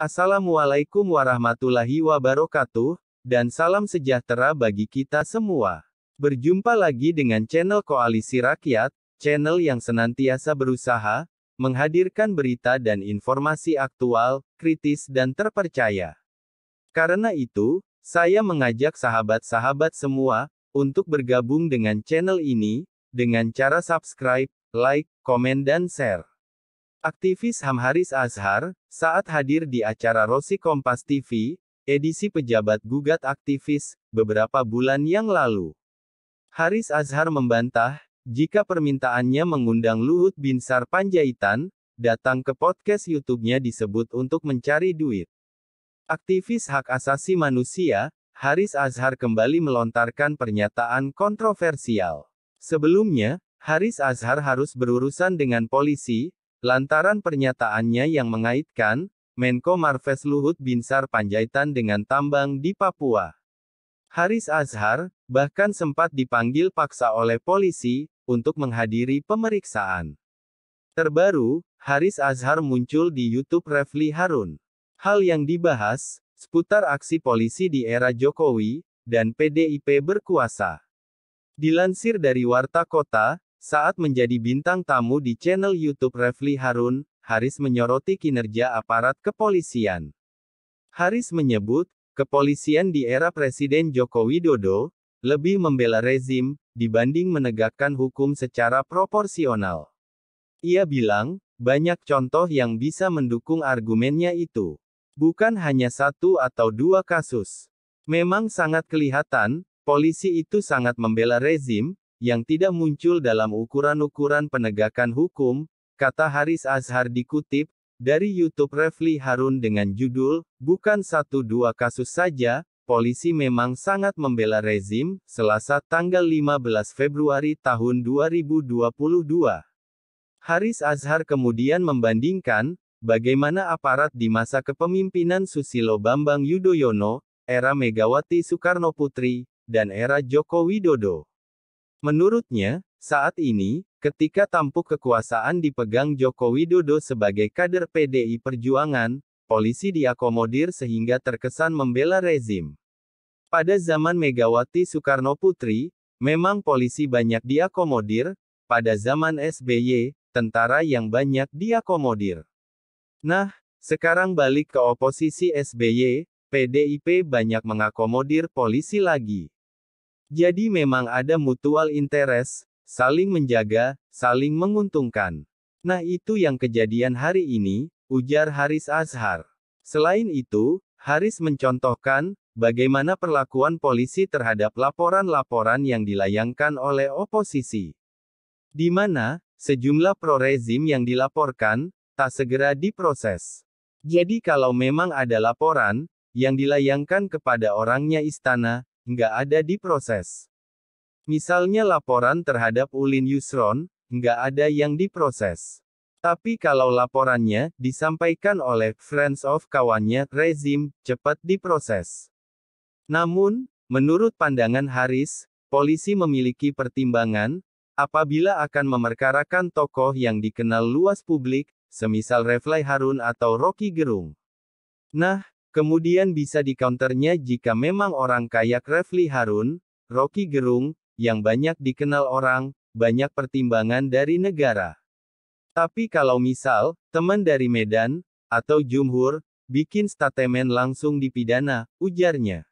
Assalamualaikum warahmatullahi wabarakatuh, dan salam sejahtera bagi kita semua. Berjumpa lagi dengan channel Koalisi Rakyat, channel yang senantiasa berusaha menghadirkan berita dan informasi aktual, kritis, dan terpercaya. Karena itu, saya mengajak sahabat-sahabat semua untuk bergabung dengan channel ini dengan cara subscribe, like, komen, dan share. Aktivis HAM Haris Azhar, saat hadir di acara Rosi Kompas TV, edisi pejabat gugat aktivis, beberapa bulan yang lalu. Haris Azhar membantah, jika permintaannya mengundang Luhut Binsar Panjaitan, datang ke podcast YouTube-nya disebut untuk mencari duit. Aktivis hak asasi manusia, Haris Azhar kembali melontarkan pernyataan kontroversial. Sebelumnya, Haris Azhar harus berurusan dengan polisi, Lantaran pernyataannya yang mengaitkan, Menko Marves Luhut Binsar Panjaitan dengan tambang di Papua. Haris Azhar, bahkan sempat dipanggil paksa oleh polisi, untuk menghadiri pemeriksaan. Terbaru, Haris Azhar muncul di YouTube Refli Harun. Hal yang dibahas, seputar aksi polisi di era Jokowi, dan PDIP berkuasa. Dilansir dari Warta Kota, saat menjadi bintang tamu di channel YouTube Refli Harun, Haris menyoroti kinerja aparat kepolisian. Haris menyebut, kepolisian di era Presiden Joko Widodo lebih membela rezim dibanding menegakkan hukum secara proporsional. Ia bilang, banyak contoh yang bisa mendukung argumennya itu. Bukan hanya satu atau dua kasus. Memang sangat kelihatan, polisi itu sangat membela rezim, yang tidak muncul dalam ukuran-ukuran penegakan hukum, kata Haris Azhar dikutip, dari YouTube Refli Harun dengan judul, Bukan satu dua kasus saja, polisi memang sangat membela rezim, selasa tanggal 15 Februari tahun 2022. Haris Azhar kemudian membandingkan, bagaimana aparat di masa kepemimpinan Susilo Bambang Yudhoyono, era Megawati Soekarno Putri, dan era Joko Widodo. Menurutnya, saat ini, ketika tampuk kekuasaan dipegang Joko Widodo sebagai kader PDI Perjuangan, polisi diakomodir sehingga terkesan membela rezim. Pada zaman Megawati Soekarno Putri, memang polisi banyak diakomodir, pada zaman SBY, tentara yang banyak diakomodir. Nah, sekarang balik ke oposisi SBY, PDIP banyak mengakomodir polisi lagi. Jadi memang ada mutual interest, saling menjaga, saling menguntungkan. Nah itu yang kejadian hari ini, ujar Haris Azhar. Selain itu, Haris mencontohkan, bagaimana perlakuan polisi terhadap laporan-laporan yang dilayangkan oleh oposisi. Di mana, sejumlah pro-rezim yang dilaporkan, tak segera diproses. Jadi kalau memang ada laporan, yang dilayangkan kepada orangnya istana, nggak ada di proses. Misalnya laporan terhadap Ulin Yusron, nggak ada yang diproses. Tapi kalau laporannya disampaikan oleh friends of kawannya, rezim cepat diproses. Namun, menurut pandangan Haris, polisi memiliki pertimbangan apabila akan memerkarakan tokoh yang dikenal luas publik, semisal Reflai Harun atau Rocky Gerung. Nah, Kemudian bisa dikonternya jika memang orang kayak Refli Harun, Rocky Gerung, yang banyak dikenal orang, banyak pertimbangan dari negara. Tapi kalau misal, teman dari Medan, atau Jumhur, bikin statemen langsung dipidana, ujarnya.